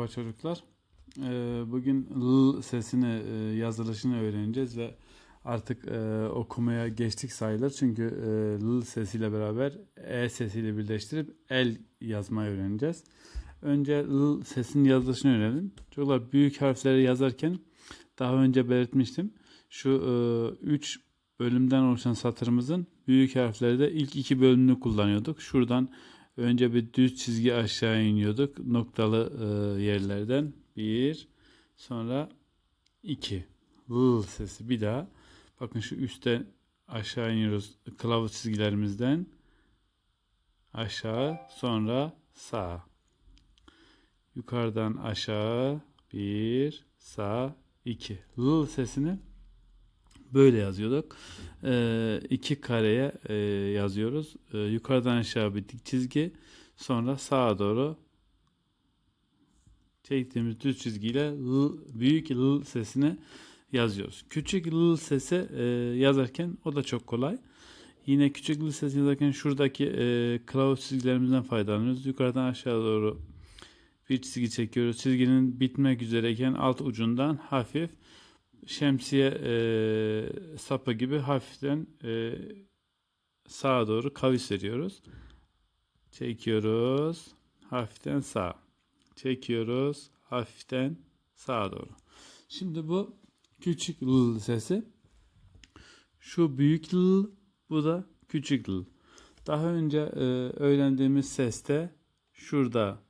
Merhaba çocuklar. Ee, bugün L sesini e, yazılışını öğreneceğiz ve artık e, okumaya geçtik sayılır. Çünkü e, L sesiyle beraber E sesiyle birleştirip L yazmayı öğreneceğiz. Önce L sesinin yazılışını öğrenelim. Çocuklar büyük harfleri yazarken daha önce belirtmiştim. Şu 3 bölümden oluşan satırımızın büyük harfleri de ilk iki bölümünü kullanıyorduk. Şuradan Önce bir düz çizgi aşağı iniyorduk. Noktalı e, yerlerden. Bir. Sonra iki. L sesi bir daha. Bakın şu üstten aşağı iniyoruz. Kılavuz çizgilerimizden. Aşağı. Sonra sağ. Yukarıdan aşağı. Bir. Sağ. iki. L sesini böyle yazıyorduk. E, iki kareye e, yazıyoruz. E, yukarıdan aşağı bir dik çizgi. Sonra sağa doğru çektiğimiz düz çizgiyle l, büyük l sesini yazıyoruz. Küçük l sesi e, yazarken o da çok kolay. Yine küçük l sesi yazarken şuradaki e, kılavuz çizgilerimizden faydalanıyoruz. Yukarıdan aşağı doğru bir çizgi çekiyoruz. Çizginin bitmek üzereyken alt ucundan hafif şemsiye e, sapı gibi hafiften e, sağa doğru kavis ediyoruz, Çekiyoruz. Hafiften sağa. Çekiyoruz. Hafiften sağa doğru. Şimdi bu küçük l sesi. Şu büyük l, bu da küçük l. Daha önce e, öğrendiğimiz seste şurada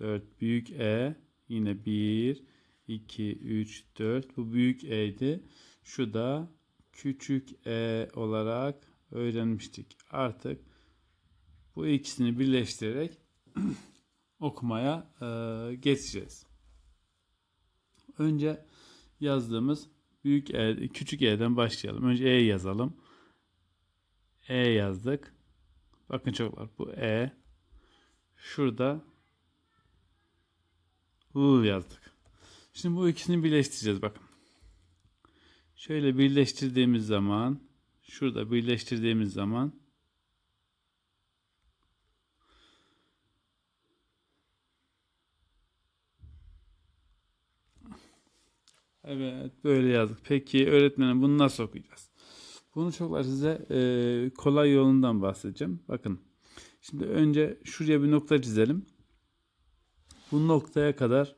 4 büyük E Yine 1, 2, 3, 4. Bu büyük E'ydi. Şu da küçük E olarak öğrenmiştik. Artık bu ikisini birleştirerek okumaya e, geçeceğiz. Önce yazdığımız büyük E, küçük E'den başlayalım. Önce E yazalım. E yazdık. Bakın çok var bu E. Şurada U yazdık. Şimdi bu ikisini birleştireceğiz bakın. Şöyle birleştirdiğimiz zaman şurada birleştirdiğimiz zaman Evet böyle yazdık. Peki öğretmenim bunu nasıl okuyacağız? Bunu çoklar size e, kolay yolundan bahsedeceğim. Bakın şimdi önce şuraya bir nokta çizelim bu noktaya kadar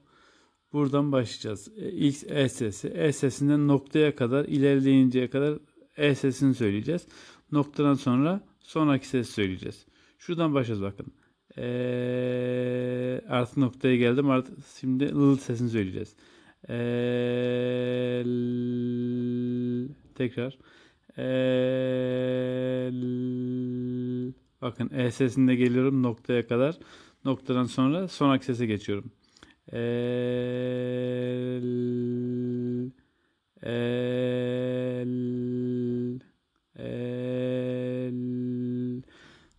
buradan başlayacağız. E, ilk E sesi. E sesinden noktaya kadar ilerleyinceye kadar E sesini söyleyeceğiz. Noktadan sonra sonraki sesi söyleyeceğiz. Şuradan başlayacağız bakın. E, artık noktaya geldim. Artık şimdi L sesini söyleyeceğiz. E, tekrar. E, bakın E sesinde geliyorum noktaya kadar noktadan sonra son aksese geçiyorum. El, el, el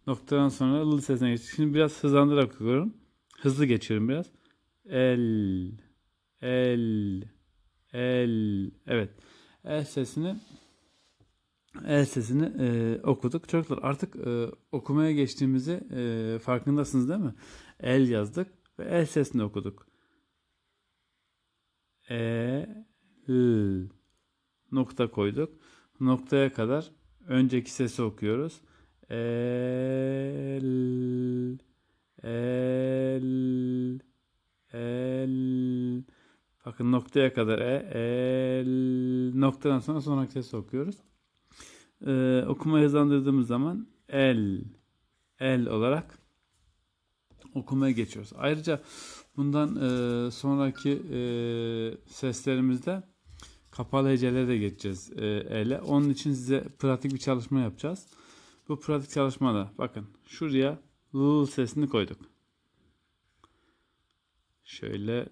noktadan sonra l sesine geçiyorum. Şimdi biraz hızlandırarak okuyorum. Hızlı geçiyorum biraz. El, el, el. Evet. El sesini el sesini e, okuduk. Çocuklar artık e, okumaya geçtiğimizi e, farkındasınız değil mi? El yazdık ve el sesini okuduk. E, l nokta koyduk. Noktaya kadar önceki sesi okuyoruz. El, el, el. Bakın noktaya kadar e, el. Noktadan sonra sonraki sesi okuyoruz e, ee, okumayı hızlandırdığımız zaman el el olarak okumaya geçiyoruz. Ayrıca bundan e, sonraki e, seslerimizde kapalı hecelere de geçeceğiz e, ele. Onun için size pratik bir çalışma yapacağız. Bu pratik çalışmada bakın şuraya l sesini koyduk. Şöyle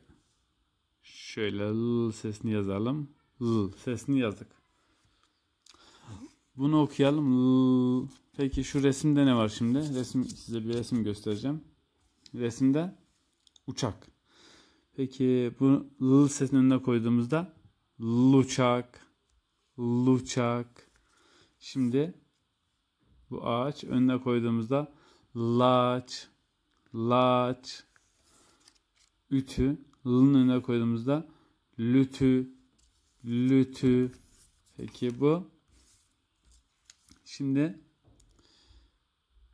şöyle l sesini yazalım. L sesini yazdık. Bunu okuyalım. Peki şu resimde ne var şimdi? Resim size bir resim göstereceğim. Resimde uçak. Peki bu l sesinin önüne koyduğumuzda luçak, luçak. Şimdi bu ağaç önüne koyduğumuzda laç, laç. Ütü, l'ın önüne koyduğumuzda lütü, lütü. Peki bu Şimdi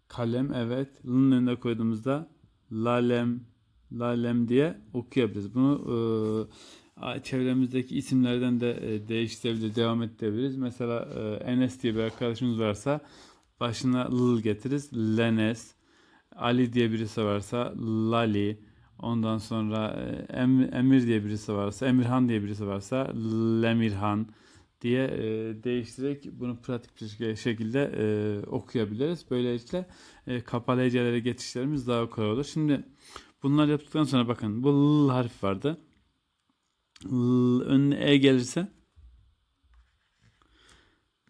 kalem evet. L'ın önüne koyduğumuzda lalem lalem diye okuyabiliriz. Bunu e, çevremizdeki isimlerden de e, değiştirebilir, devam ettirebiliriz. Mesela e, Enes diye bir arkadaşımız varsa başına l getiririz. Lenes. Ali diye birisi varsa Lali. Ondan sonra e, Emir, Emir diye birisi varsa, Emirhan diye birisi varsa Lemirhan diye e, değiştirerek bunu pratik bir şekilde e, okuyabiliriz. Böylelikle e, kapalı hecelere geçişlerimiz daha kolay olur. Şimdi bunlar yaptıktan sonra bakın bu l harfi vardı. L önüne e gelirse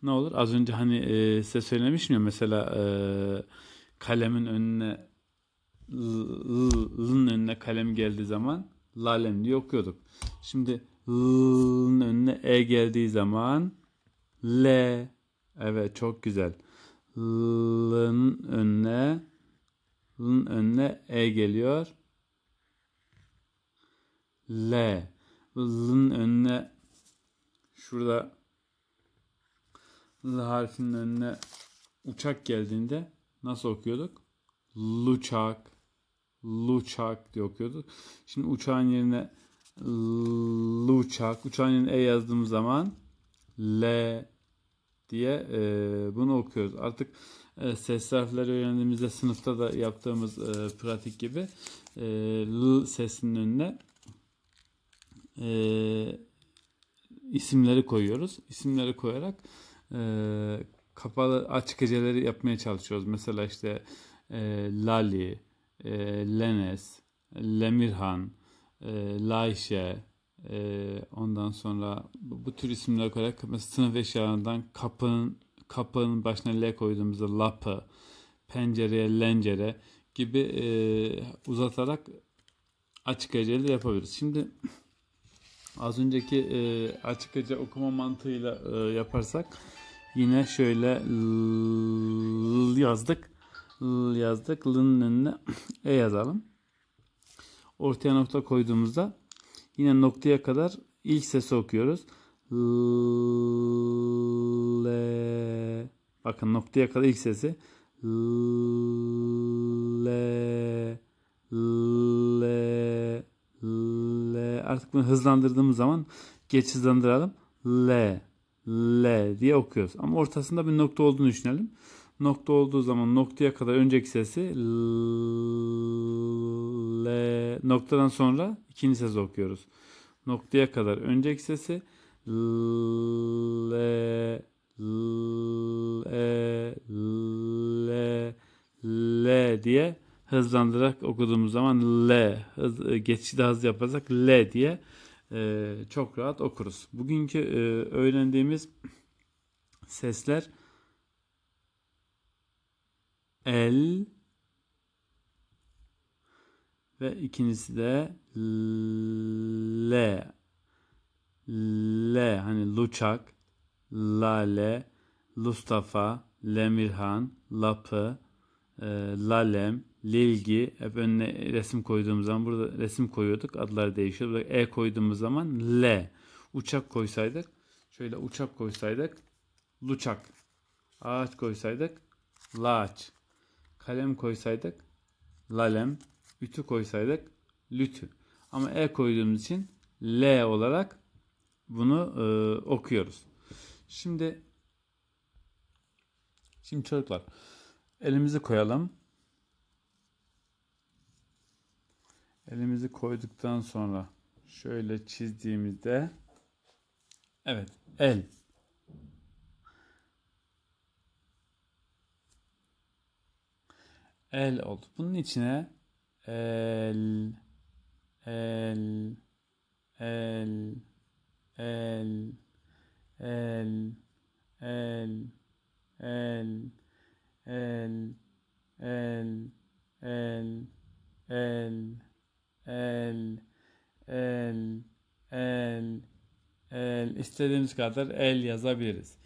ne olur? Az önce hani e, size söylemiş miyim? Mesela e, kalemin önüne l'ın önüne kalem geldiği zaman lalem diye okuyorduk. Şimdi L'nin önüne E geldiği zaman L. Evet çok güzel. L'nin önüne L'nin önüne E geliyor. L. L'nin önüne şurada L harfinin önüne uçak geldiğinde nasıl okuyorduk? Luçak. Luçak diye okuyorduk. Şimdi uçağın yerine uçak. Uçağın E yazdığım zaman L diye e, bunu okuyoruz. Artık e, ses harfleri öğrendiğimizde sınıfta da yaptığımız e, pratik gibi e, L sesinin önüne e, isimleri koyuyoruz. İsimleri koyarak e, kapalı açık geceleri yapmaya çalışıyoruz. Mesela işte e, Lali, e, Lenes, Lemirhan, e, Layşe, e, ondan sonra bu, bu tür isimler koyarak mesela sınıf eşyalarından kapının kapının başına L koyduğumuzda lapı, pencereye lencere gibi e, uzatarak açık yapabiliriz. Şimdi az önceki e, açık okuma mantığıyla e, yaparsak yine şöyle l yazdık. L yazdık. L'ın önüne E yazalım ortaya nokta koyduğumuzda yine noktaya kadar ilk sesi okuyoruz. L Bakın noktaya kadar ilk sesi. L L L Artık bunu hızlandırdığımız zaman geç hızlandıralım. L L diye okuyoruz. Ama ortasında bir nokta olduğunu düşünelim. Nokta olduğu zaman noktaya kadar önceki sesi L noktadan sonra ikinci ses okuyoruz. Noktaya kadar önceki sesi l, e, l, e, l, l diye hızlandırarak okuduğumuz zaman L hız, e, geçişte hız yaparsak L diye e, çok rahat okuruz. Bugünkü e, öğrendiğimiz sesler el ve ikincisi de L. L hani Luçak, Lale, Mustafa Lemirhan, Lapı, e, Lalem, Lilgi hep önüne resim koyduğumuz zaman burada resim koyuyorduk adlar değişiyor. Burada E koyduğumuz zaman L. Uçak koysaydık şöyle uçak koysaydık Luçak. Ağaç koysaydık Laç. Kalem koysaydık Lalem. Ütü koysaydık lütü. Ama e koyduğumuz için l olarak bunu e, okuyoruz. Şimdi şimdi çocuklar elimizi koyalım. Elimizi koyduktan sonra şöyle çizdiğimizde evet el el oldu. Bunun içine el el el el el el el el el el el el el el el istediğimiz kadar el yazabiliriz.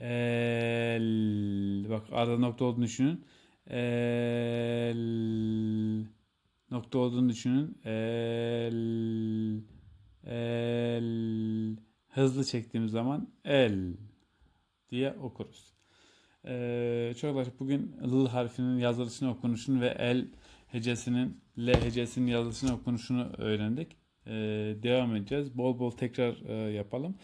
El bak arada nokta olduğunu düşünün. El nokta olduğunu düşünün. El, el, hızlı çektiğimiz zaman el diye okuruz. Ee, çocuklar bugün l harfinin yazılışını okunuşunu ve el hecesinin l hecesinin yazılışını okunuşunu öğrendik. Ee, devam edeceğiz. Bol bol tekrar e, yapalım.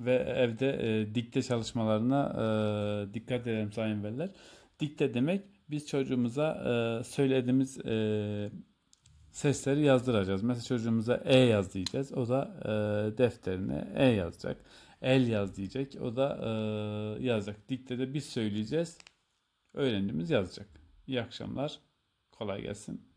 Ve evde e, dikte çalışmalarına e, dikkat edelim sayın veliler. Dikte demek biz çocuğumuza e, söylediğimiz e, sesleri yazdıracağız. Mesela çocuğumuza E yaz diyeceğiz. O da e, defterine E yazacak. El yaz diyecek. O da e, yazacak. Dikte de biz söyleyeceğiz. Öğrendiğimiz yazacak. İyi akşamlar. Kolay gelsin.